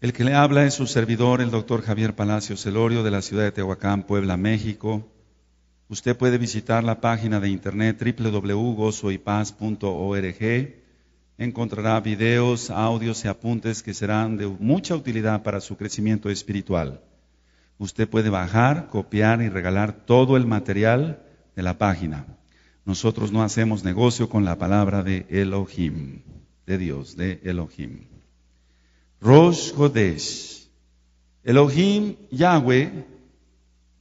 El que le habla es su servidor, el doctor Javier Palacio Celorio, de la ciudad de Tehuacán, Puebla, México. Usted puede visitar la página de internet www.gozoypaz.org. Encontrará videos, audios y apuntes que serán de mucha utilidad para su crecimiento espiritual. Usted puede bajar, copiar y regalar todo el material de la página. Nosotros no hacemos negocio con la palabra de Elohim, de Dios, de Elohim. Rosh Hodesh. Elohim Yahweh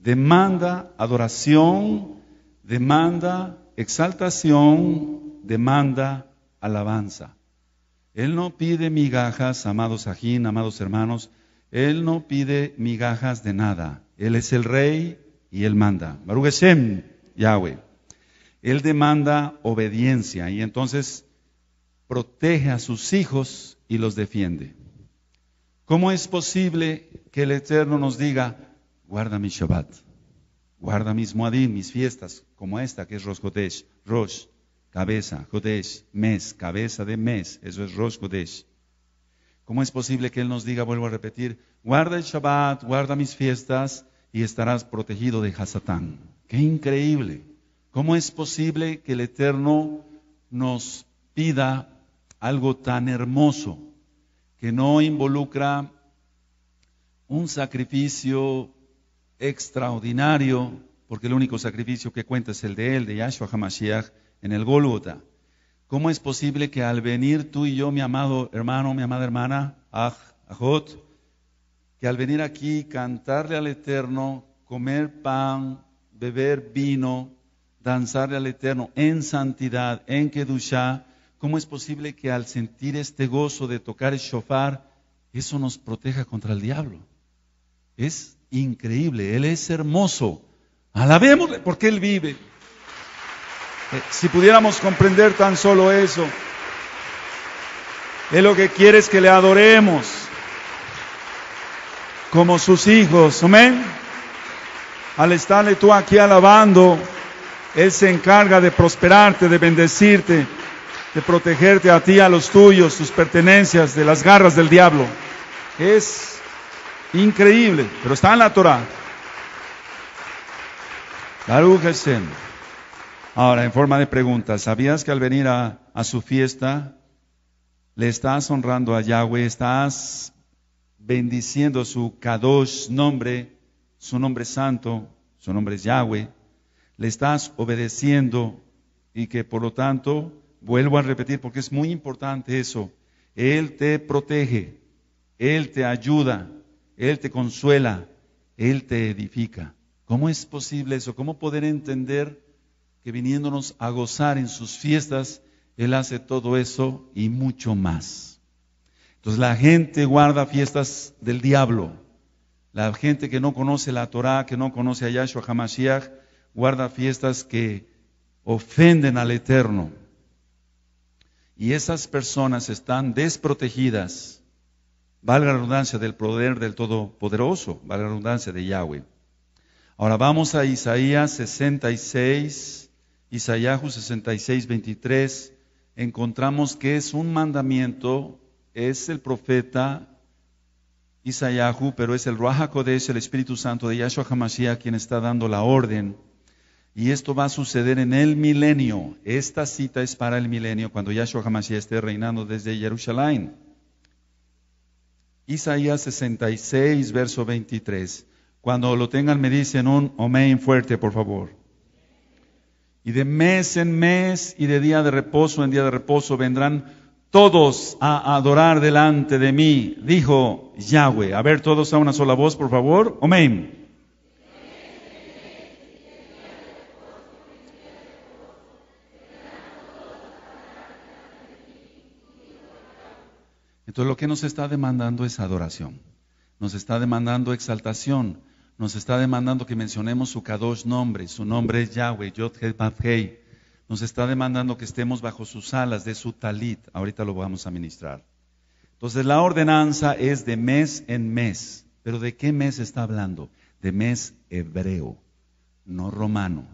demanda adoración, demanda exaltación, demanda alabanza. Él no pide migajas, amados ajín, amados hermanos. Él no pide migajas de nada. Él es el rey y él manda. Marugeshem Yahweh. Él demanda obediencia y entonces protege a sus hijos y los defiende. ¿Cómo es posible que el Eterno nos diga, guarda mi Shabbat, guarda mis Moadim, mis fiestas, como esta que es Rosh Chodesh, Rosh, cabeza, Chodesh, mes, cabeza de mes, eso es Rosh Chodesh? ¿Cómo es posible que Él nos diga, vuelvo a repetir, guarda el Shabbat, guarda mis fiestas y estarás protegido de Hasatán? ¡Qué increíble! ¿Cómo es posible que el Eterno nos pida algo tan hermoso? que no involucra un sacrificio extraordinario, porque el único sacrificio que cuenta es el de él, de Yahshua HaMashiach, en el Gólgota. ¿Cómo es posible que al venir tú y yo, mi amado hermano, mi amada hermana, que al venir aquí cantarle al Eterno, comer pan, beber vino, danzarle al Eterno en santidad, en Kedushah, ¿Cómo es posible que al sentir este gozo de tocar el shofar, eso nos proteja contra el diablo? Es increíble, Él es hermoso. Alabémosle porque Él vive. Eh, si pudiéramos comprender tan solo eso, Él lo que quiere es que le adoremos como sus hijos. Amén. Al estarle tú aquí alabando, Él se encarga de prosperarte, de bendecirte de protegerte a ti, a los tuyos, sus pertenencias, de las garras del diablo. Es increíble, pero está en la Torah. Ahora, en forma de pregunta, ¿sabías que al venir a, su fiesta le estás honrando a Yahweh, estás bendiciendo su Kadosh nombre, su nombre santo, su nombre es Yahweh, le estás obedeciendo y que por lo tanto Vuelvo a repetir porque es muy importante eso. Él te protege, Él te ayuda, Él te consuela, Él te edifica. ¿Cómo es posible eso? ¿Cómo poder entender que viniéndonos a gozar en sus fiestas, Él hace todo eso y mucho más? Entonces la gente guarda fiestas del diablo. La gente que no conoce la Torah, que no conoce a Yahshua Hamashiach, guarda fiestas que ofenden al Eterno. Y esas personas están desprotegidas, valga la redundancia, del poder del Todopoderoso, valga la redundancia de Yahweh. Ahora vamos a Isaías 66, Isaías 66, 23. Encontramos que es un mandamiento, es el profeta Isaías, pero es el Ruach el Espíritu Santo de Yahshua HaMashiach, quien está dando la orden y esto va a suceder en el milenio. Esta cita es para el milenio, cuando Yahshua HaMashiach esté reinando desde Jerusalén. Isaías 66, verso 23. Cuando lo tengan, me dicen un amén fuerte, por favor. Y de mes en mes y de día de reposo en día de reposo vendrán todos a adorar delante de mí, dijo Yahweh. A ver, todos a una sola voz, por favor. Amén. Entonces lo que nos está demandando es adoración, nos está demandando exaltación, nos está demandando que mencionemos su Kadosh nombre, su nombre es Yahweh, Yod Hei, nos está demandando que estemos bajo sus alas de su talit, ahorita lo vamos a ministrar. Entonces la ordenanza es de mes en mes, pero ¿de qué mes está hablando? De mes hebreo, no romano,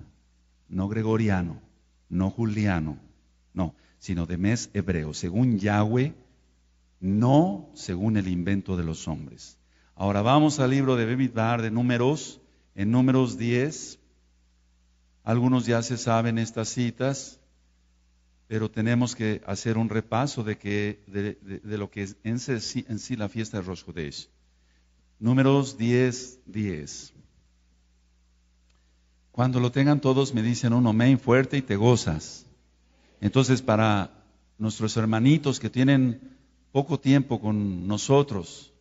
no gregoriano, no juliano, no, sino de mes hebreo, según Yahweh no según el invento de los hombres. Ahora vamos al libro de Bemidbar de Números, en Números 10. Algunos ya se saben estas citas, pero tenemos que hacer un repaso de, que, de, lo que es en sí, la fiesta de Rosh Números 10, 10. Cuando lo tengan todos me dicen un amén fuerte y te gozas. Entonces para nuestros hermanitos que tienen poco tiempo con nosotros,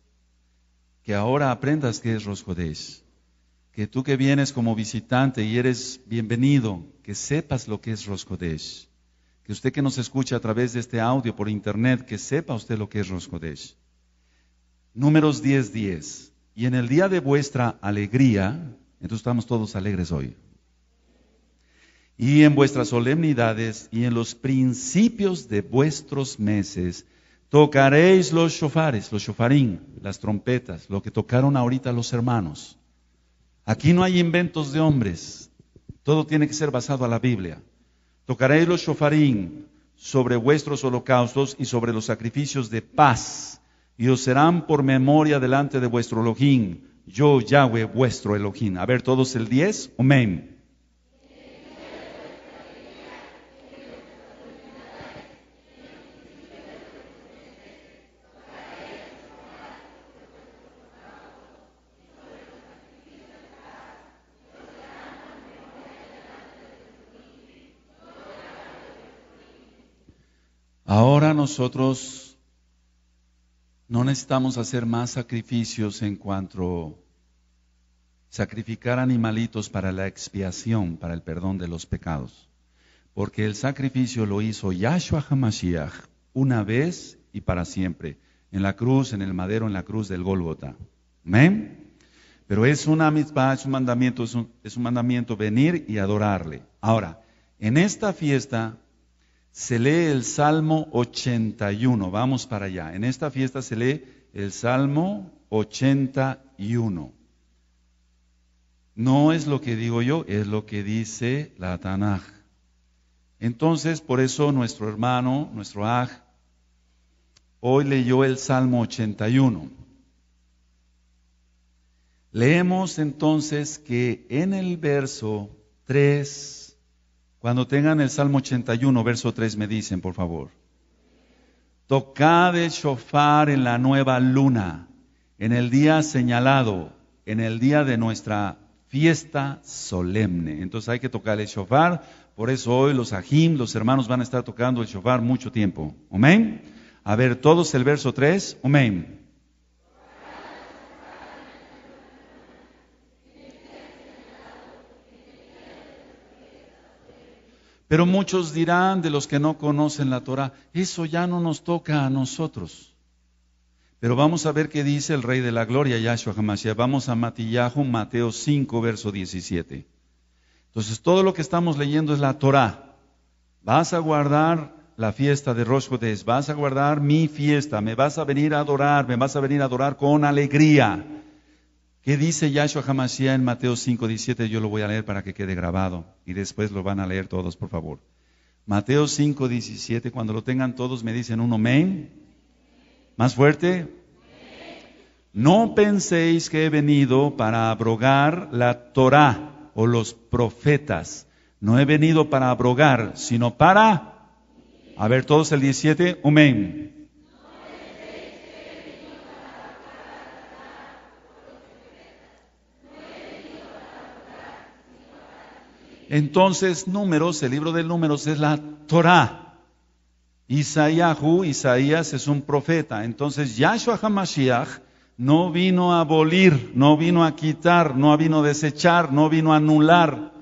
que ahora aprendas qué es Roscodés, Que tú que vienes como visitante y eres bienvenido, que sepas lo que es Roscodés, Que usted que nos escucha a través de este audio por internet, que sepa usted lo que es Roscodés. Números 10, 10. Y en el día de vuestra alegría, entonces estamos todos alegres hoy. Y en vuestras solemnidades y en los principios de vuestros meses, Tocaréis los shofares, los shofarín, las trompetas, lo que tocaron ahorita los hermanos. Aquí no hay inventos de hombres. Todo tiene que ser basado a la Biblia. Tocaréis los shofarín sobre vuestros holocaustos y sobre los sacrificios de paz, y os serán por memoria delante de vuestro Elohim, yo Yahweh vuestro Elohim. A ver, todos el 10, amén. Ahora nosotros no necesitamos hacer más sacrificios en cuanto sacrificar animalitos para la expiación, para el perdón de los pecados. Porque el sacrificio lo hizo Yahshua HaMashiach una vez y para siempre, en la cruz, en el madero, en la cruz del Gólgota. Amén. Pero es una un mandamiento, es un, es un mandamiento venir y adorarle. Ahora, en esta fiesta se lee el Salmo 81. Vamos para allá. En esta fiesta se lee el Salmo 81. No es lo que digo yo, es lo que dice la Tanaj. Entonces, por eso nuestro hermano, nuestro Aj, hoy leyó el Salmo 81. Leemos entonces que en el verso 3 cuando tengan el Salmo 81, verso 3, me dicen, por favor. Tocad el shofar en la nueva luna, en el día señalado, en el día de nuestra fiesta solemne. Entonces hay que tocar el shofar, por eso hoy los ajim, los hermanos van a estar tocando el shofar mucho tiempo. Amén. A ver, todos el verso 3, amén. Pero muchos dirán de los que no conocen la Torah, eso ya no nos toca a nosotros. Pero vamos a ver qué dice el Rey de la Gloria, Yahshua Hamashiach. Vamos a Matillahu, Mateo 5, verso 17. Entonces, todo lo que estamos leyendo es la Torah. Vas a guardar la fiesta de Rosh vas a guardar mi fiesta, me vas a venir a adorar, me vas a venir a adorar con alegría ¿Qué dice Yahshua Hamashiach en Mateo 5, 17? Yo lo voy a leer para que quede grabado y después lo van a leer todos, por favor. Mateo 5, 17, cuando lo tengan todos me dicen un amén. ¿Más fuerte? No penséis que he venido para abrogar la Torah o los profetas. No he venido para abrogar, sino para... A ver, todos el 17, amén. Entonces, números, el libro de números es la Torah. Isaías es un profeta. Entonces, Yahshua HaMashiach no vino a abolir, no vino a quitar, no vino a desechar, no vino a anular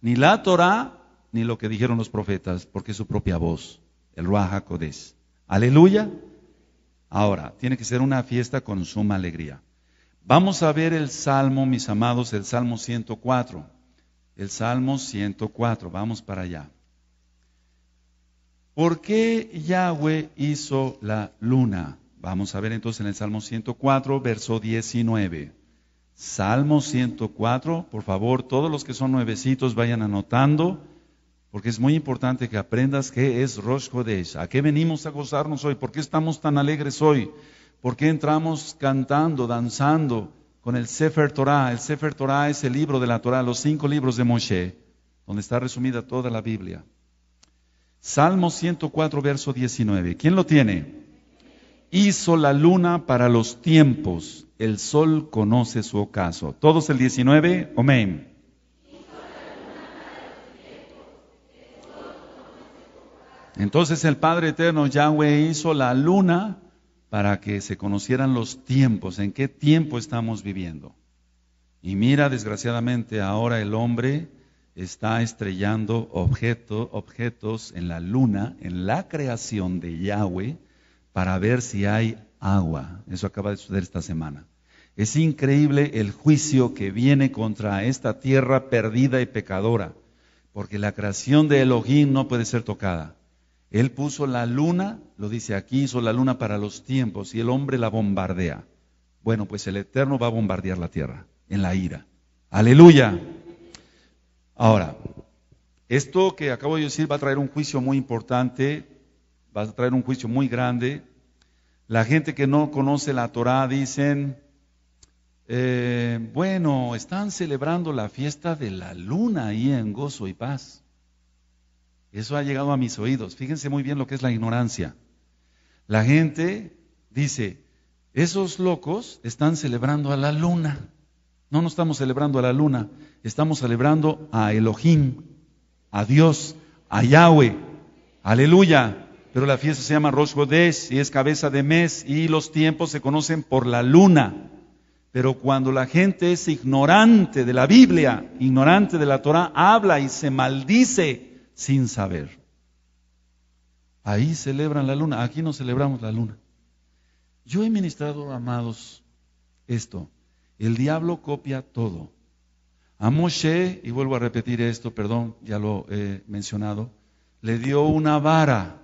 ni la Torah ni lo que dijeron los profetas, porque es su propia voz, el Ruach HaKodesh. Aleluya. Ahora, tiene que ser una fiesta con suma alegría. Vamos a ver el Salmo, mis amados, el Salmo 104 el Salmo 104. Vamos para allá. ¿Por qué Yahweh hizo la luna? Vamos a ver entonces en el Salmo 104, verso 19. Salmo 104, por favor, todos los que son nuevecitos vayan anotando, porque es muy importante que aprendas qué es Rosh Kodesh, a qué venimos a gozarnos hoy, por qué estamos tan alegres hoy, por qué entramos cantando, danzando, con el Sefer Torah. El Sefer Torah es el libro de la Torah, los cinco libros de Moshe, donde está resumida toda la Biblia. Salmo 104, verso 19. ¿Quién lo tiene? Hizo la luna para los tiempos, el sol conoce su ocaso. Todos el 19, amén. Entonces el Padre Eterno Yahweh hizo la luna para que se conocieran los tiempos, en qué tiempo estamos viviendo. Y mira, desgraciadamente, ahora el hombre está estrellando objetos en la luna, en la creación de Yahweh, para ver si hay agua. Eso acaba de suceder esta semana. Es increíble el juicio que viene contra esta tierra perdida y pecadora, porque la creación de Elohim no puede ser tocada. Él puso la luna, lo dice aquí, hizo la luna para los tiempos y el hombre la bombardea. Bueno, pues el Eterno va a bombardear la tierra en la ira. Aleluya. Ahora, esto que acabo de decir va a traer un juicio muy importante, va a traer un juicio muy grande. La gente que no conoce la Torah dicen, eh, bueno, están celebrando la fiesta de la luna ahí en gozo y paz. Eso ha llegado a mis oídos. Fíjense muy bien lo que es la ignorancia. La gente dice, esos locos están celebrando a la luna. No, no estamos celebrando a la luna, estamos celebrando a Elohim, a Dios, a Yahweh. Aleluya. Pero la fiesta se llama Rosh Godesh y es cabeza de mes y los tiempos se conocen por la luna. Pero cuando la gente es ignorante de la Biblia, ignorante de la Torah, habla y se maldice sin saber. Ahí celebran la luna, aquí no celebramos la luna. Yo he ministrado, amados, esto. El diablo copia todo. A Moshe, y vuelvo a repetir esto, perdón, ya lo he mencionado, le dio una vara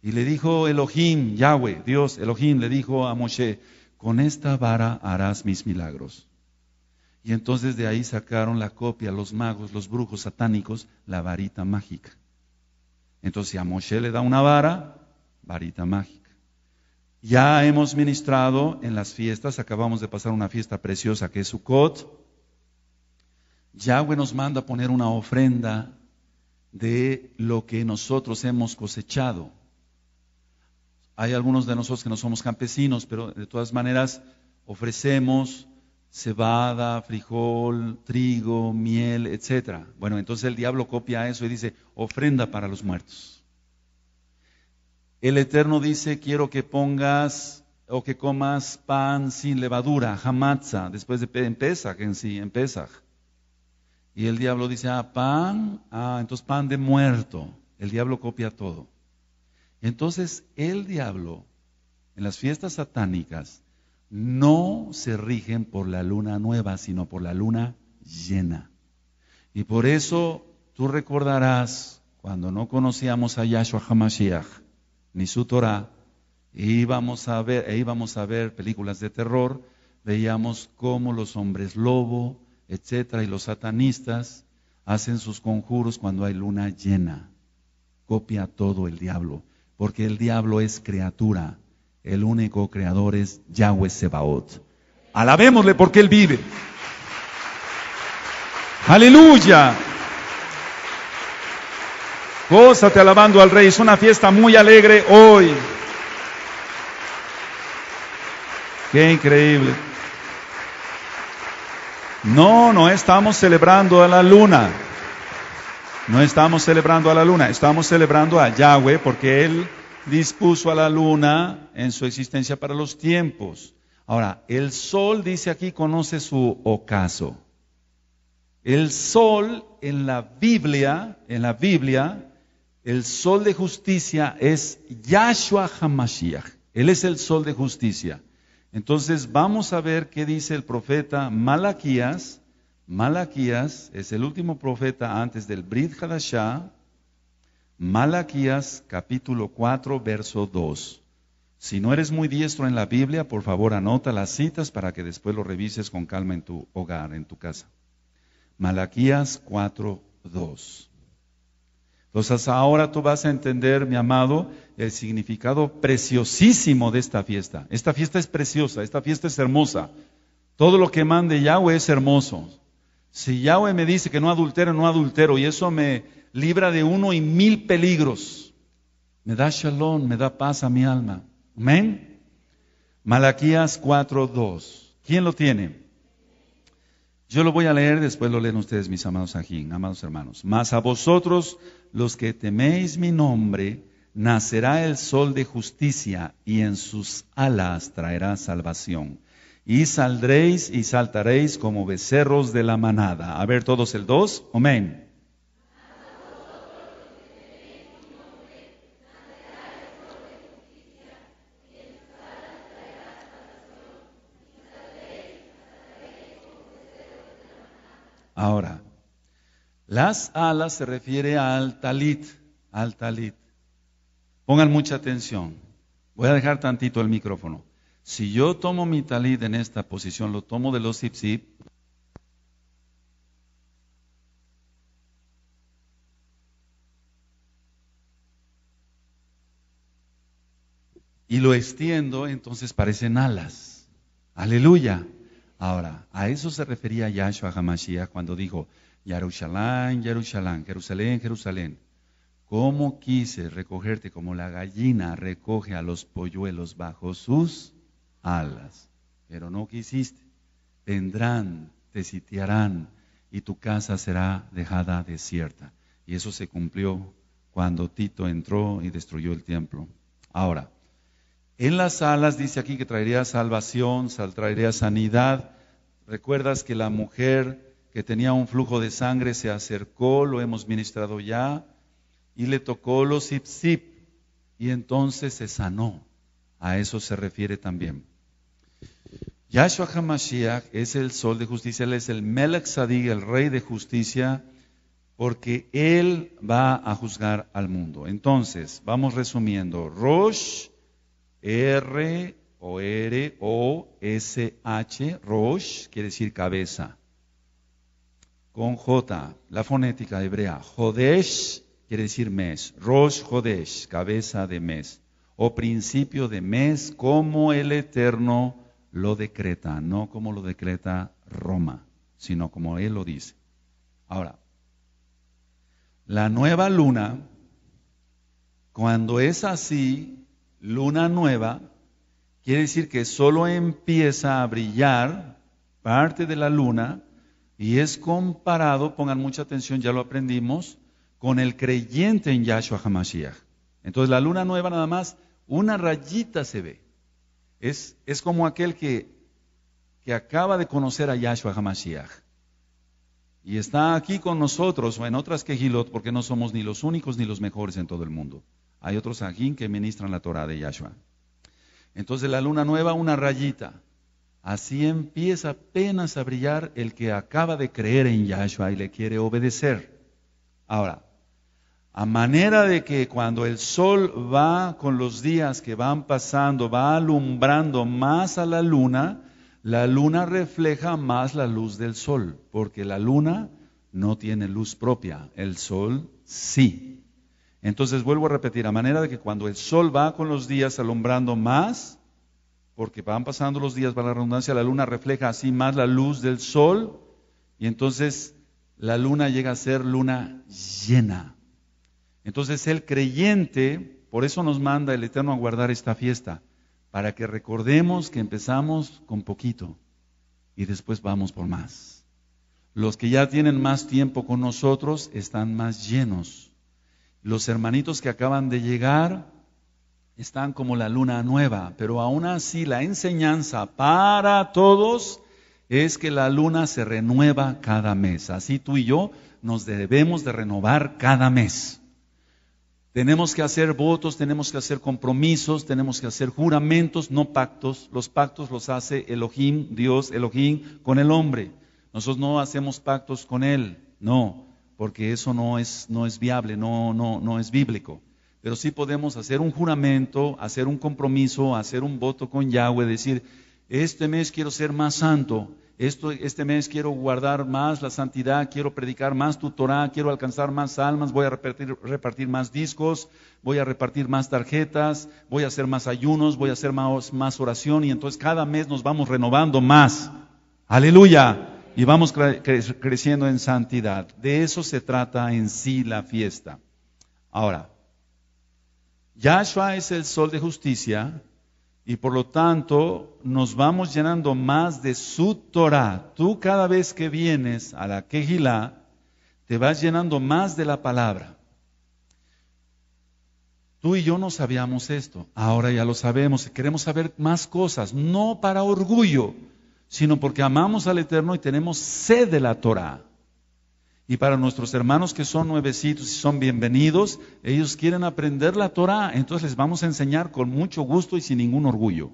y le dijo Elohim, Yahweh, Dios, Elohim, le dijo a Moshe, con esta vara harás mis milagros. Y entonces de ahí sacaron la copia, los magos, los brujos satánicos, la varita mágica. Entonces, si a Moshe le da una vara, varita mágica. Ya hemos ministrado en las fiestas, acabamos de pasar una fiesta preciosa que es Sukkot. Yahweh nos manda a poner una ofrenda de lo que nosotros hemos cosechado. Hay algunos de nosotros que no somos campesinos, pero de todas maneras ofrecemos cebada, frijol, trigo, miel, etc. Bueno, entonces el diablo copia eso y dice, ofrenda para los muertos. El Eterno dice, quiero que pongas o que comas pan sin levadura, hamatza, después de en Pesach en sí, en Y el diablo dice, ah, pan, ah, entonces pan de muerto. El diablo copia todo. Entonces el diablo, en las fiestas satánicas, no se rigen por la luna nueva, sino por la luna llena. Y por eso tú recordarás cuando no conocíamos a Yahshua HaMashiach ni su Torah, e íbamos a ver, e a ver películas de terror, veíamos cómo los hombres lobo, etcétera, y los satanistas hacen sus conjuros cuando hay luna llena. Copia todo el diablo, porque el diablo es criatura el único creador es Yahweh Sebaot. Alabémosle porque Él vive. Aleluya. Gózate alabando al Rey. Es una fiesta muy alegre hoy. Qué increíble. No, no estamos celebrando a la luna. No estamos celebrando a la luna. Estamos celebrando a Yahweh porque Él dispuso a la luna en su existencia para los tiempos. Ahora, el sol, dice aquí, conoce su ocaso. El sol en la Biblia, en la Biblia, el sol de justicia es Yahshua Hamashiach. Él es el sol de justicia. Entonces vamos a ver qué dice el profeta Malaquías. Malaquías es el último profeta antes del Brit Hadashah, Malaquías capítulo 4, verso 2. Si no eres muy diestro en la Biblia, por favor anota las citas para que después lo revises con calma en tu hogar, en tu casa. Malaquías 4, 2. Entonces ahora tú vas a entender, mi amado, el significado preciosísimo de esta fiesta. Esta fiesta es preciosa, esta fiesta es hermosa. Todo lo que mande Yahweh es hermoso. Si Yahweh me dice que no adultero, no adultero, y eso me, libra de uno y mil peligros. Me da shalom, me da paz a mi alma. Amén. Malaquías 4:2. ¿Quién lo tiene? Yo lo voy a leer, después lo leen ustedes, mis amados ajín, amados hermanos. Mas a vosotros, los que teméis mi nombre, nacerá el sol de justicia y en sus alas traerá salvación. Y saldréis y saltaréis como becerros de la manada. A ver todos el 2. Amén. Las alas se refiere al talit, al talit. Pongan mucha atención. Voy a dejar tantito el micrófono. Si yo tomo mi talit en esta posición, lo tomo de los zip y lo extiendo, entonces parecen alas. Aleluya. Ahora, a eso se refería Yahshua Hamashiach cuando dijo, Jerusalén, Jerusalén, Jerusalén, Jerusalén. ¿Cómo quise recogerte como la gallina recoge a los polluelos bajo sus alas? Pero no quisiste. Vendrán, te sitiarán y tu casa será dejada desierta. Y eso se cumplió cuando Tito entró y destruyó el templo. Ahora, en las alas dice aquí que traería salvación, traería sanidad. Recuerdas que la mujer que tenía un flujo de sangre se acercó, lo hemos ministrado ya, y le tocó los zip, y entonces se sanó. A eso se refiere también. Yahshua HaMashiach es el sol de justicia, él es el Melech Sadig, el rey de justicia, porque él va a juzgar al mundo. Entonces, vamos resumiendo. Rosh, R o R O S H, Rosh quiere decir cabeza con J, la fonética hebrea. Jodesh quiere decir mes. Rosh Jodesh, cabeza de mes. O principio de mes, como el Eterno lo decreta. No como lo decreta Roma, sino como Él lo dice. Ahora, la nueva luna, cuando es así, luna nueva, quiere decir que solo empieza a brillar parte de la luna y es comparado, pongan mucha atención, ya lo aprendimos, con el creyente en Yahshua HaMashiach. Entonces la luna nueva nada más, una rayita se ve. Es, es como aquel que, que acaba de conocer a Yahshua HaMashiach. Y está aquí con nosotros o en otras que Gilot, porque no somos ni los únicos ni los mejores en todo el mundo. Hay otros aquí que ministran la Torah de Yahshua. Entonces la luna nueva, una rayita. Así empieza apenas a brillar el que acaba de creer en Yahshua y le quiere obedecer. Ahora, a manera de que cuando el sol va con los días que van pasando, va alumbrando más a la luna, la luna refleja más la luz del sol, porque la luna no tiene luz propia, el sol sí. Entonces vuelvo a repetir, a manera de que cuando el sol va con los días alumbrando más, porque van pasando los días, para la redundancia, la luna refleja así más la luz del sol y entonces la luna llega a ser luna llena. Entonces el creyente, por eso nos manda el Eterno a guardar esta fiesta, para que recordemos que empezamos con poquito y después vamos por más. Los que ya tienen más tiempo con nosotros están más llenos. Los hermanitos que acaban de llegar están como la luna nueva, pero aún así la enseñanza para todos es que la luna se renueva cada mes. Así tú y yo nos debemos de renovar cada mes. Tenemos que hacer votos, tenemos que hacer compromisos, tenemos que hacer juramentos, no pactos. Los pactos los hace Elohim, Dios, Elohim, con el hombre. Nosotros no hacemos pactos con él, no, porque eso no es, no es viable, no, no, no es bíblico pero sí podemos hacer un juramento, hacer un compromiso, hacer un voto con Yahweh, decir, este mes quiero ser más santo, este mes quiero guardar más la santidad, quiero predicar más tu Torah, quiero alcanzar más almas, voy a repartir, más discos, voy a repartir más tarjetas, voy a hacer más ayunos, voy a hacer más, oración y entonces cada mes nos vamos renovando más. Aleluya. Y vamos creciendo en santidad. De eso se trata en sí la fiesta. Ahora, Yahshua es el sol de justicia y por lo tanto nos vamos llenando más de su Torah. Tú cada vez que vienes a la Kejilá, te vas llenando más de la palabra. Tú y yo no sabíamos esto, ahora ya lo sabemos, y queremos saber más cosas, no para orgullo, sino porque amamos al Eterno y tenemos sed de la Torah. Y para nuestros hermanos que son nuevecitos y son bienvenidos, ellos quieren aprender la Torah, entonces les vamos a enseñar con mucho gusto y sin ningún orgullo.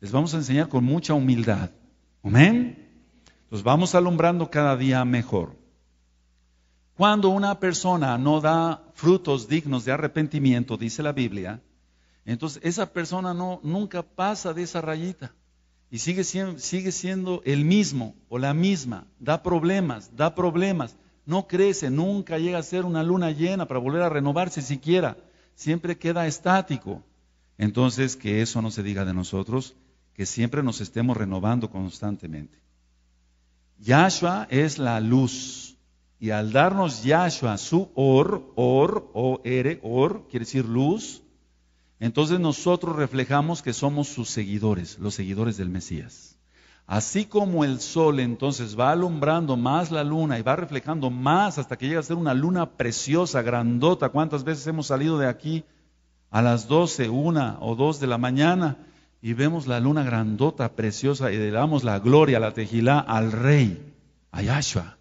Les vamos a enseñar con mucha humildad. Amén. Entonces vamos alumbrando cada día mejor. Cuando una persona no da frutos dignos de arrepentimiento, dice la Biblia, entonces esa persona no, nunca pasa de esa rayita y sigue sigue siendo el mismo o la misma. Da problemas, da problemas no crece, nunca llega a ser una luna llena para volver a renovarse siquiera, siempre queda estático. Entonces, que eso no se diga de nosotros, que siempre nos estemos renovando constantemente. Yahshua es la luz. Y al darnos Yahshua su or, or, o ere, or, quiere decir luz, entonces nosotros reflejamos que somos sus seguidores, los seguidores del Mesías. Así como el sol entonces va alumbrando más la luna y va reflejando más hasta que llega a ser una luna preciosa, grandota. ¿Cuántas veces hemos salido de aquí a las 12, una o dos de la mañana y vemos la luna grandota, preciosa y le damos la gloria, la tejilá al rey, a Yahshua?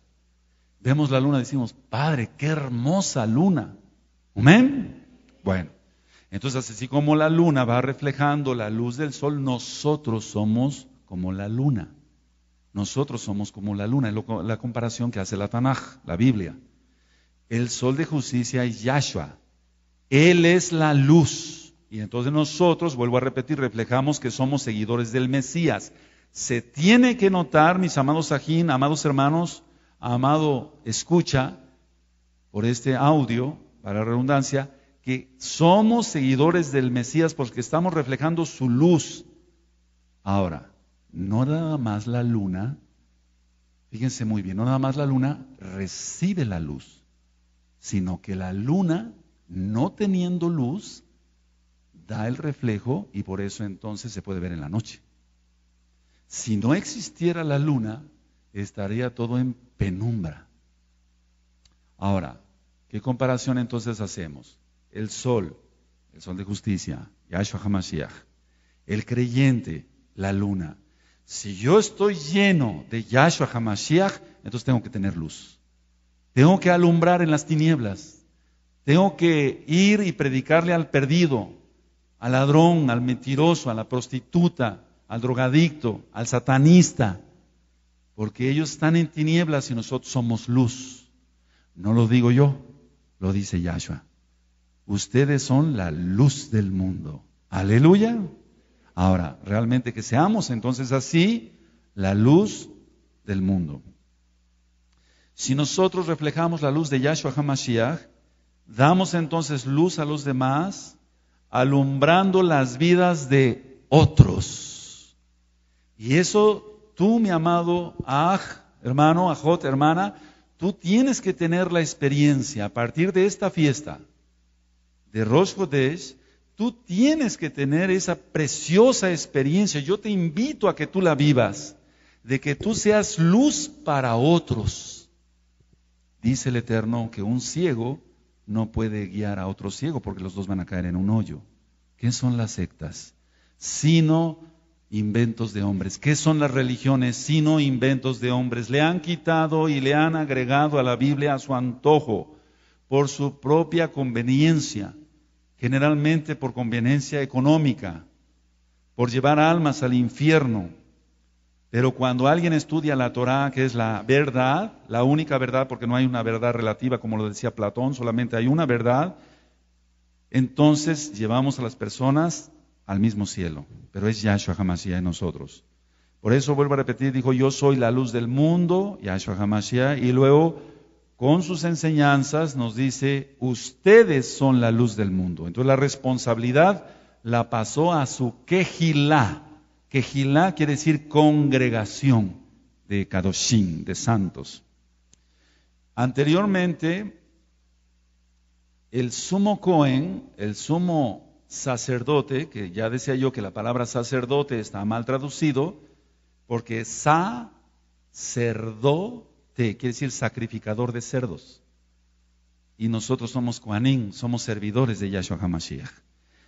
Vemos la luna y decimos, Padre, qué hermosa luna. Amén. Bueno, entonces así como la luna va reflejando la luz del sol, nosotros somos como la luna. Nosotros somos como la luna, es la comparación que hace la Tanaj, la Biblia. El sol de justicia es Yahshua. Él es la luz. Y entonces nosotros, vuelvo a repetir, reflejamos que somos seguidores del Mesías. Se tiene que notar, mis amados ajín, amados hermanos, amado escucha, por este audio, para redundancia, que somos seguidores del Mesías porque estamos reflejando su luz. Ahora, no nada más la luna, fíjense muy bien, no nada más la luna recibe la luz, sino que la luna, no teniendo luz, da el reflejo y por eso entonces se puede ver en la noche. Si no existiera la luna, estaría todo en penumbra. Ahora, ¿qué comparación entonces hacemos? El sol, el sol de justicia, Yahshua HaMashiach, el creyente, la luna. Si yo estoy lleno de Yahshua HaMashiach, entonces tengo que tener luz. Tengo que alumbrar en las tinieblas. Tengo que ir y predicarle al perdido, al ladrón, al mentiroso, a la prostituta, al drogadicto, al satanista. Porque ellos están en tinieblas y nosotros somos luz. No lo digo yo, lo dice Yahshua. Ustedes son la luz del mundo. Aleluya. Ahora, realmente que seamos entonces así la luz del mundo. Si nosotros reflejamos la luz de Yahshua HaMashiach, damos entonces luz a los demás, alumbrando las vidas de otros. Y eso tú, mi amado Aj, hermano, Ajot, hermana, tú tienes que tener la experiencia a partir de esta fiesta de Rosh Hodesh, Tú tienes que tener esa preciosa experiencia. Yo te invito a que tú la vivas, de que tú seas luz para otros. Dice el Eterno que un ciego no puede guiar a otro ciego porque los dos van a caer en un hoyo. ¿Qué son las sectas? Sino inventos de hombres. ¿Qué son las religiones? Sino inventos de hombres. Le han quitado y le han agregado a la Biblia a su antojo, por su propia conveniencia generalmente por conveniencia económica, por llevar almas al infierno. Pero cuando alguien estudia la Torá, que es la verdad, la única verdad, porque no hay una verdad relativa, como lo decía Platón, solamente hay una verdad, entonces llevamos a las personas al mismo cielo. Pero es Yahshua Hamashiach en nosotros. Por eso vuelvo a repetir, dijo, yo soy la luz del mundo, Yahshua Hamashiach, y luego con sus enseñanzas nos dice, ustedes son la luz del mundo. Entonces la responsabilidad la pasó a su que Quejilá quiere decir congregación de Kadoshim, de santos. Anteriormente, el sumo Cohen, el sumo sacerdote, que ya decía yo que la palabra sacerdote está mal traducido, porque sacerdote este, quiere decir sacrificador de cerdos. Y nosotros somos cuanín, somos servidores de Yahshua HaMashiach.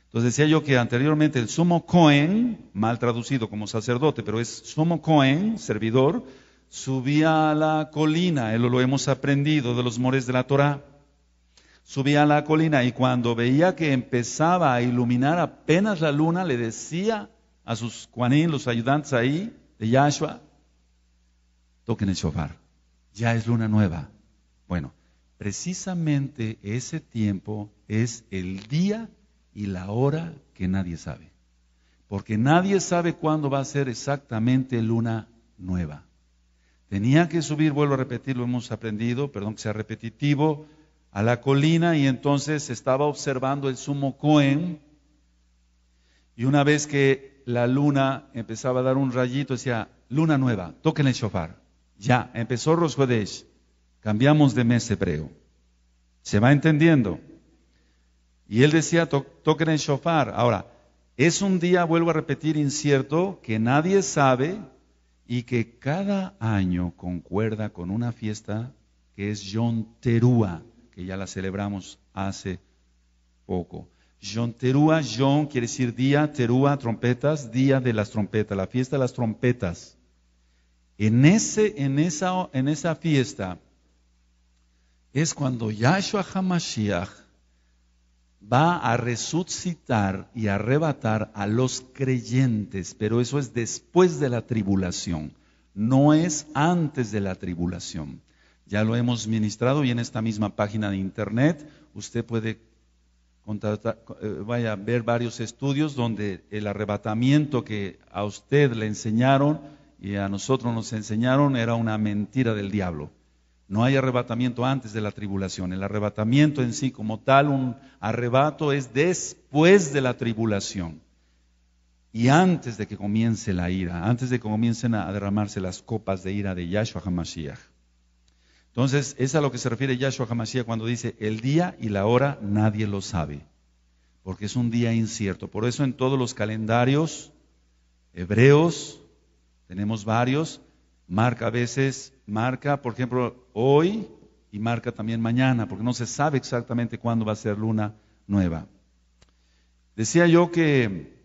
Entonces decía yo que anteriormente el sumo Cohen, mal traducido como sacerdote, pero es sumo Cohen, servidor, subía a la colina, él lo hemos aprendido de los mores de la Torá. Subía a la colina y cuando veía que empezaba a iluminar apenas la luna, le decía a sus cuanín, los ayudantes ahí de Yahshua, toquen el shofar ya es luna nueva. Bueno, precisamente ese tiempo es el día y la hora que nadie sabe. Porque nadie sabe cuándo va a ser exactamente luna nueva. Tenía que subir, vuelvo a repetir, lo hemos aprendido, perdón que sea repetitivo, a la colina y entonces estaba observando el sumo Cohen y una vez que la luna empezaba a dar un rayito decía, luna nueva, toquen el shofar. Ya, empezó Rosh Cambiamos de mes hebreo. ¿Se va entendiendo? Y él decía, toquen el shofar. Ahora, es un día, vuelvo a repetir, incierto, que nadie sabe y que cada año concuerda con una fiesta que es terúa que ya la celebramos hace poco. terúa John quiere decir día, Terúa, trompetas, día de las trompetas, la fiesta de las trompetas. En, ese, en, esa, en esa fiesta es cuando Yahshua HaMashiach va a resucitar y arrebatar a los creyentes, pero eso es después de la tribulación, no es antes de la tribulación. Ya lo hemos ministrado y en esta misma página de internet usted puede eh, vaya a ver varios estudios donde el arrebatamiento que a usted le enseñaron, y a nosotros nos enseñaron era una mentira del diablo. No hay arrebatamiento antes de la tribulación. El arrebatamiento en sí como tal, un arrebato es después de la tribulación. Y antes de que comience la ira, antes de que comiencen a derramarse las copas de ira de Yahshua Hamashiach. Entonces, es a lo que se refiere Yahshua Hamashiach cuando dice, el día y la hora nadie lo sabe, porque es un día incierto. Por eso en todos los calendarios hebreos, tenemos varios. Marca a veces, marca, por ejemplo, hoy y marca también mañana, porque no se sabe exactamente cuándo va a ser luna nueva. Decía yo que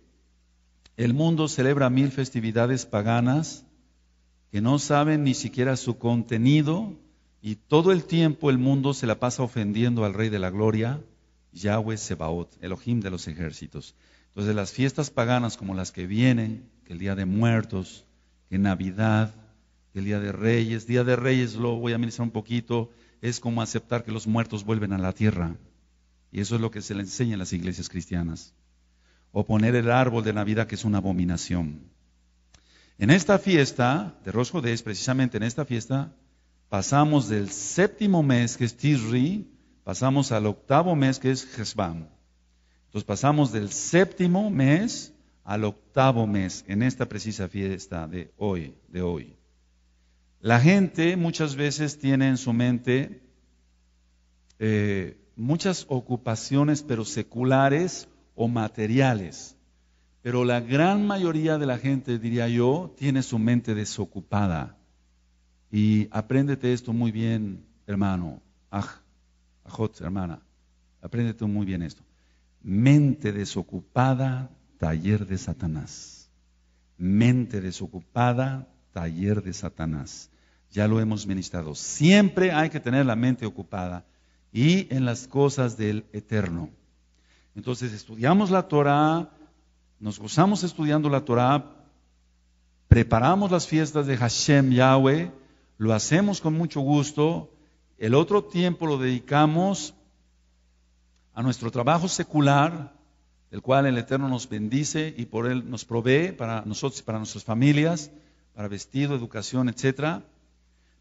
el mundo celebra mil festividades paganas que no saben ni siquiera su contenido y todo el tiempo el mundo se la pasa ofendiendo al Rey de la Gloria, Yahweh Sebaot, Elohim de los ejércitos. Entonces las fiestas paganas como las que vienen, que el Día de Muertos, en Navidad, el Día de Reyes. Día de Reyes lo voy a ministrar un poquito. Es como aceptar que los muertos vuelven a la tierra. Y eso es lo que se le enseña en las iglesias cristianas. O poner el árbol de Navidad, que es una abominación. En esta fiesta de Rosh precisamente en esta fiesta, pasamos del séptimo mes, que es Tishri, pasamos al octavo mes, que es Jesbam. Entonces pasamos del séptimo mes al octavo mes, en esta precisa fiesta de hoy, de hoy. La gente muchas veces tiene en su mente eh, muchas ocupaciones, pero seculares o materiales. Pero la gran mayoría de la gente, diría yo, tiene su mente desocupada. Y apréndete esto muy bien, hermano, aj, ajot, hermana, apréndete muy bien esto. Mente desocupada taller de Satanás. Mente desocupada, taller de Satanás. Ya lo hemos ministrado. Siempre hay que tener la mente ocupada y en las cosas del eterno. Entonces estudiamos la Torah, nos gozamos estudiando la Torah, preparamos las fiestas de Hashem Yahweh, lo hacemos con mucho gusto, el otro tiempo lo dedicamos a nuestro trabajo secular, el cual el Eterno nos bendice y por él nos provee para nosotros y para nuestras familias, para vestido, educación, etc.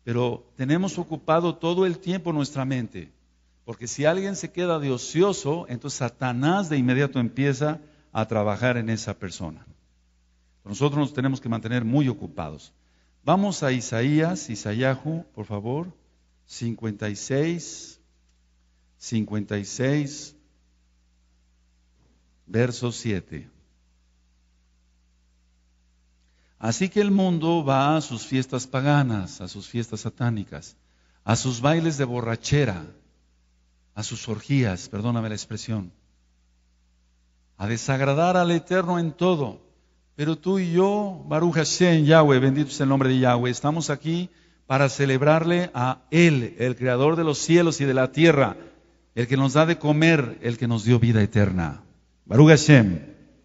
Pero tenemos ocupado todo el tiempo nuestra mente, porque si alguien se queda de ocioso, entonces Satanás de inmediato empieza a trabajar en esa persona. Nosotros nos tenemos que mantener muy ocupados. Vamos a Isaías, Isayahu, por favor, 56, 56 verso 7. Así que el mundo va a sus fiestas paganas, a sus fiestas satánicas, a sus bailes de borrachera, a sus orgías, perdóname la expresión, a desagradar al Eterno en todo. Pero tú y yo, Baruch Hashem, Yahweh, bendito es el nombre de Yahweh, estamos aquí para celebrarle a Él, el Creador de los cielos y de la tierra, el que nos da de comer, el que nos dio vida eterna. Baruch Hashem,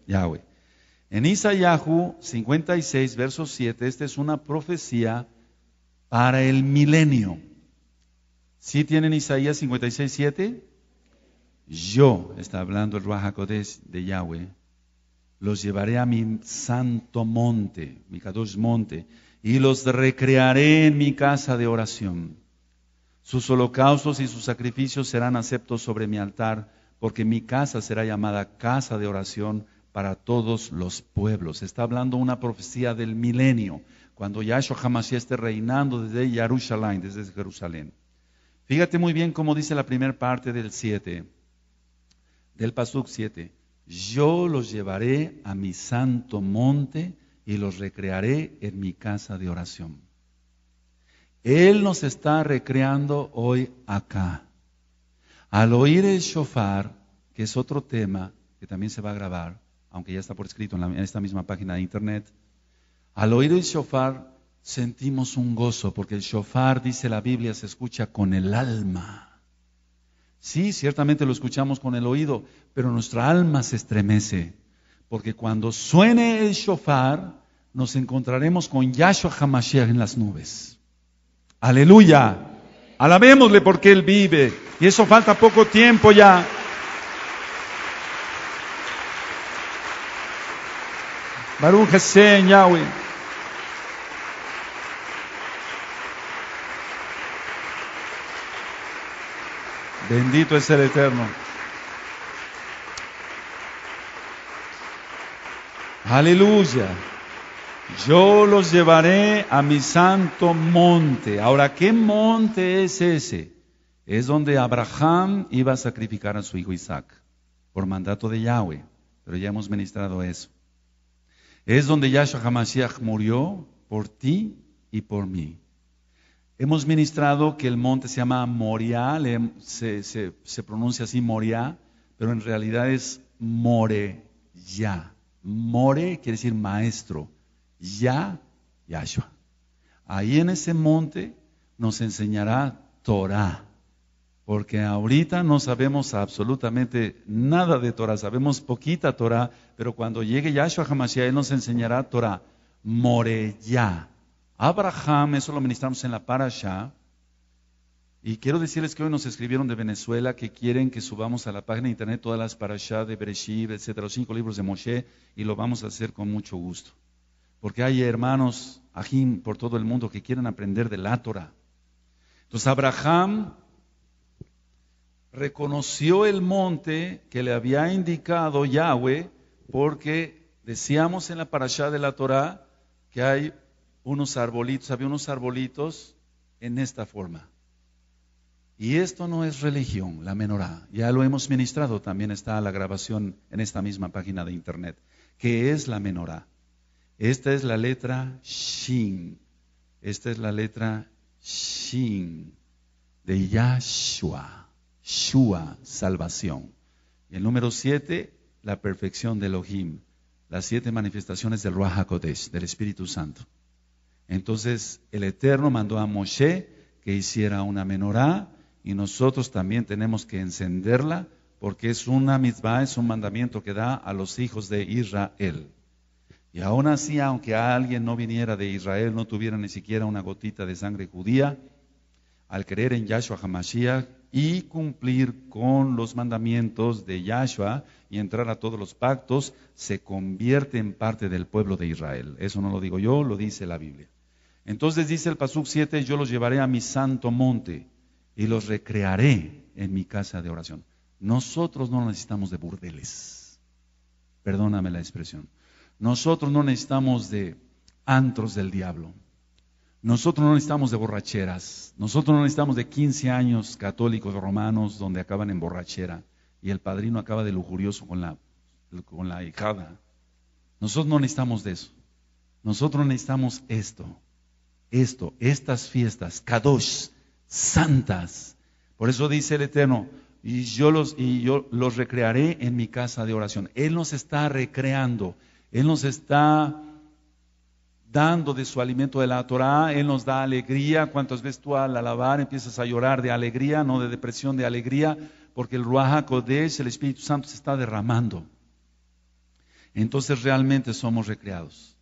Yahweh. En Isaías 56, versos 7, esta es una profecía para el milenio. ¿Sí tienen Isaías 56, 7? Yo, está hablando el HaKodesh de Yahweh, los llevaré a mi santo monte, mi Kadosh monte, y los recrearé en mi casa de oración. Sus holocaustos y sus sacrificios serán aceptos sobre mi altar porque mi casa será llamada casa de oración para todos los pueblos. Está hablando una profecía del milenio, cuando Yahshua Hamashiach esté reinando desde Jerusalén, desde Jerusalén. Fíjate muy bien cómo dice la primera parte del 7, del Pasuk 7. Yo los llevaré a mi santo monte y los recrearé en mi casa de oración. Él nos está recreando hoy acá. Al oír el shofar, que es otro tema que también se va a grabar, aunque ya está por escrito en, esta misma página de internet, al oír el shofar sentimos un gozo, porque el shofar, dice la Biblia, se escucha con el alma. Sí, ciertamente lo escuchamos con el oído, pero nuestra alma se estremece, porque cuando suene el shofar, nos encontraremos con Yahshua Hamashiach en las nubes. Aleluya. Alabémosle porque Él vive. Y eso falta poco tiempo ya. Baruch Bendito es el Eterno. Aleluya. Yo los llevaré a mi santo monte. Ahora, ¿qué monte es ese? Es donde Abraham iba a sacrificar a su hijo Isaac, por mandato de Yahweh. Pero ya hemos ministrado eso. Es donde Yahshua HaMashiach murió por ti y por mí. Hemos ministrado que el monte se llama Moria, se, pronuncia así Moria, pero en realidad es more ya More quiere decir maestro ya Yahshua. Ahí en ese monte nos enseñará Torah, porque ahorita no sabemos absolutamente nada de Torah, sabemos poquita Torah, pero cuando llegue Yahshua Hamashiach, Él nos enseñará Torah, Ya, Abraham, eso lo ministramos en la parashá y quiero decirles que hoy nos escribieron de Venezuela que quieren que subamos a la página de internet todas las parashá de Bereshit, etcétera, los cinco libros de Moshe, y lo vamos a hacer con mucho gusto porque hay hermanos ajín por todo el mundo que quieren aprender de la Torah. Entonces Abraham reconoció el monte que le había indicado Yahweh, porque decíamos en la parashá de la Torah que hay unos arbolitos, había unos arbolitos en esta forma. Y esto no es religión, la menorá. Ya lo hemos ministrado, también está la grabación en esta misma página de internet, que es la menorá. Esta es la letra Shin. Esta es la letra Shin de Yahshua. Shua, salvación. el número siete, la perfección del Elohim. Las siete manifestaciones del Ruach HaKodesh, del Espíritu Santo. Entonces el Eterno mandó a Moshe que hiciera una menorá y nosotros también tenemos que encenderla porque es una mitzvah, es un mandamiento que da a los hijos de Israel. Y aún así, aunque alguien no viniera de Israel, no tuviera ni siquiera una gotita de sangre judía, al creer en Yahshua Hamashiach y cumplir con los mandamientos de Yahshua y entrar a todos los pactos, se convierte en parte del pueblo de Israel. Eso no lo digo yo, lo dice la Biblia. Entonces dice el Pasuk 7, yo los llevaré a mi santo monte y los recrearé en mi casa de oración. Nosotros no necesitamos de burdeles. Perdóname la expresión. Nosotros no necesitamos de antros del diablo. Nosotros no necesitamos de borracheras. Nosotros no necesitamos de 15 años católicos romanos donde acaban en borrachera y el padrino acaba de lujurioso con la, con la hijada. Nosotros no necesitamos de eso. Nosotros necesitamos esto, esto, estas fiestas, kadosh, santas. Por eso dice el Eterno, y yo los, y yo los recrearé en mi casa de oración. Él nos está recreando. Él nos está dando de su alimento de la Torá Él nos da alegría. Cuántas veces tú al alabar empiezas a llorar de alegría, no de depresión, de alegría, porque el Ruach HaKodesh, el Espíritu Santo, se está derramando. Entonces realmente somos recreados.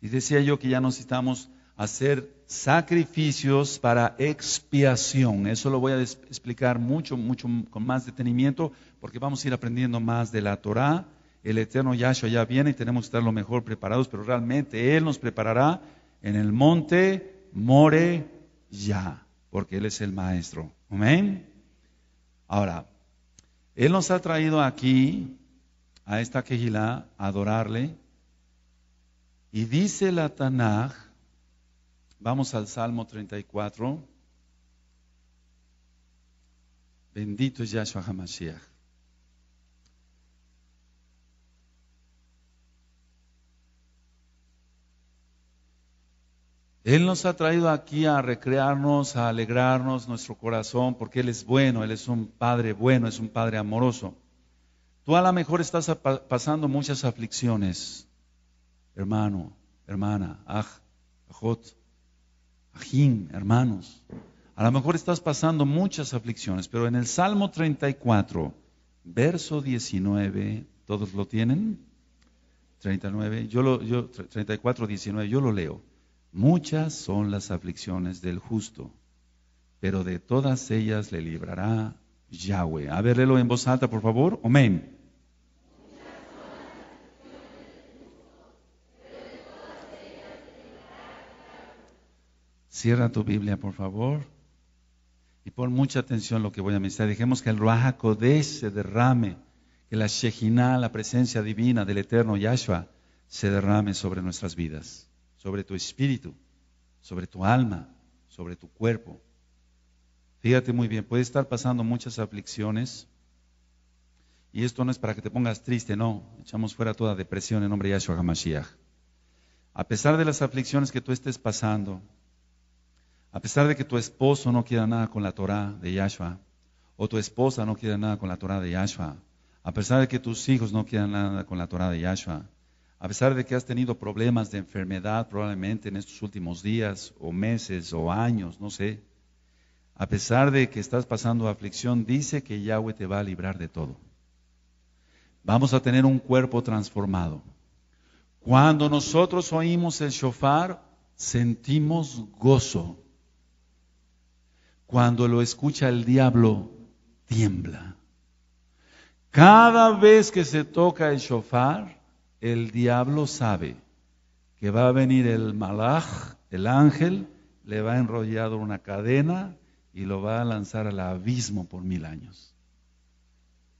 Y decía yo que ya necesitamos hacer sacrificios para expiación. Eso lo voy a explicar mucho, mucho con más detenimiento, porque vamos a ir aprendiendo más de la Torah el eterno Yahshua ya viene y tenemos que estar lo mejor preparados, pero realmente Él nos preparará en el monte More ya, porque Él es el maestro. Amén. Ahora, Él nos ha traído aquí, a esta quejila a adorarle. Y dice la Tanaj, vamos al Salmo 34. Bendito es Yahshua HaMashiach. Él nos ha traído aquí a recrearnos, a alegrarnos nuestro corazón, porque Él es bueno, Él es un Padre bueno, es un Padre amoroso. Tú a lo mejor estás pasando muchas aflicciones, hermano, hermana, aj, ajot, ajim, hermanos. A lo mejor estás pasando muchas aflicciones, pero en el Salmo 34, verso 19, ¿todos lo tienen? 39, yo lo, yo, 34, 19, yo lo leo. Muchas son las aflicciones del justo, pero de todas ellas le librará Yahweh. A ver, en voz alta, por favor. Amén. Cierra tu Biblia, por favor. Y pon mucha atención lo que voy a mencionar Dejemos que el Ruach se derrame, que la Shejina, la presencia divina del eterno Yahshua, se derrame sobre nuestras vidas sobre tu espíritu, sobre tu alma, sobre tu cuerpo. Fíjate muy bien, puedes estar pasando muchas aflicciones. Y esto no es para que te pongas triste, no. Echamos fuera toda depresión en nombre de Yahshua HaMashiach. A pesar de las aflicciones que tú estés pasando, a pesar de que tu esposo no quiera nada con la Torah de Yahshua, o tu esposa no quiera nada con la Torah de Yahshua, a pesar de que tus hijos no quieran nada con la Torah de Yahshua, a pesar de que has tenido problemas de enfermedad probablemente en estos últimos días o meses o años, no sé, a pesar de que estás pasando aflicción, dice que Yahweh te va a librar de todo. Vamos a tener un cuerpo transformado. Cuando nosotros oímos el shofar, sentimos gozo. Cuando lo escucha el diablo, tiembla. Cada vez que se toca el shofar, el diablo sabe que va a venir el malach, el ángel, le va a enrollado una cadena y lo va a lanzar al abismo por mil años.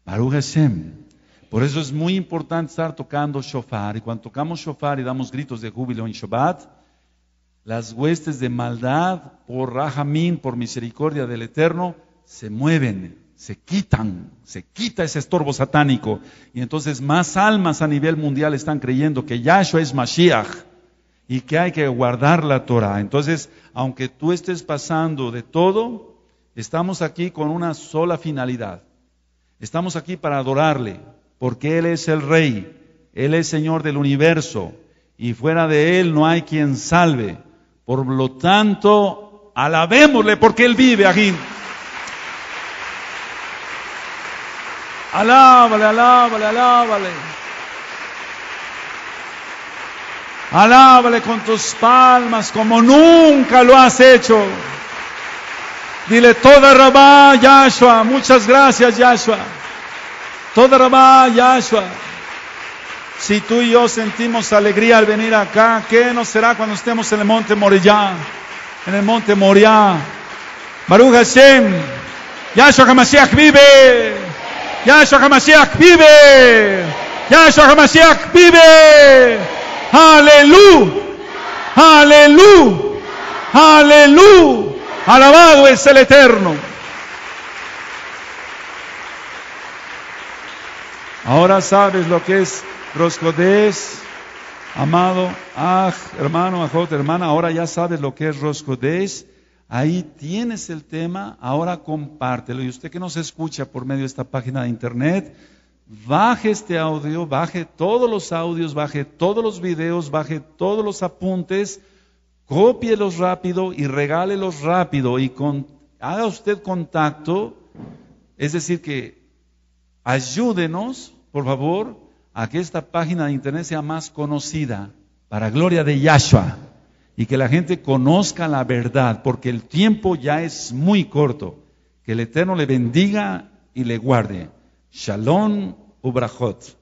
Por eso es muy importante estar tocando shofar. Y cuando tocamos shofar y damos gritos de júbilo en Shabbat, las huestes de maldad, por Rahamín, por misericordia del Eterno, se mueven se quitan, se quita ese estorbo satánico. Y entonces más almas a nivel mundial están creyendo que Yahshua es Mashiach y que hay que guardar la Torah. Entonces, aunque tú estés pasando de todo, estamos aquí con una sola finalidad. Estamos aquí para adorarle, porque Él es el Rey, Él es Señor del universo, y fuera de Él no hay quien salve. Por lo tanto, alabémosle porque Él vive aquí. Alábale, alábale, alábale. Alábale con tus palmas como nunca lo has hecho. Dile toda Rabá, Yahshua. Muchas gracias, Yahshua. Toda Rabá, Yahshua. Si tú y yo sentimos alegría al venir acá, ¿qué nos será cuando estemos en el monte Moriah? En el monte Moriah. Baruch Hashem. Yahshua Hamashiach vive. Yahshua HaMashiach vive. Yahshua HaMashiach vive. Aleluya. Aleluya. Aleluya. Alabado es el Eterno. Ahora sabes lo que es Roscodés, amado Aj, hermano, Ajot, hermana. Ahora ya sabes lo que es Roscodés. Ahí tienes el tema, ahora compártelo. Y usted que nos escucha por medio de esta página de internet, baje este audio, baje todos los audios, baje todos los videos, baje todos los apuntes, cópielos rápido y regálelos rápido y con, haga usted contacto. Es decir, que ayúdenos, por favor, a que esta página de internet sea más conocida para gloria de Yahshua y que la gente conozca la verdad, porque el tiempo ya es muy corto. Que el Eterno le bendiga y le guarde. Shalom ubrahot.